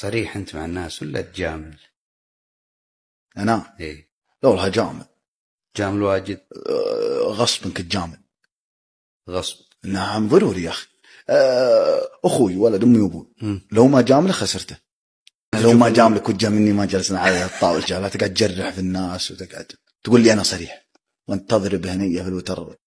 صريح انت مع الناس ولا تجامل؟ انا؟ اي لا والله جامل جامل واجد؟ آه، غصب كنت تجامل غصب نعم ضروري يا اخي آه، اخوي ولد امي وابوي لو ما جامله خسرته لو ما جاملك وتجاملني ما جلسنا على الطاوله لا تقعد تجرح في الناس وتقعد تقول لي انا صريح وانت تضرب هنيه في الوتر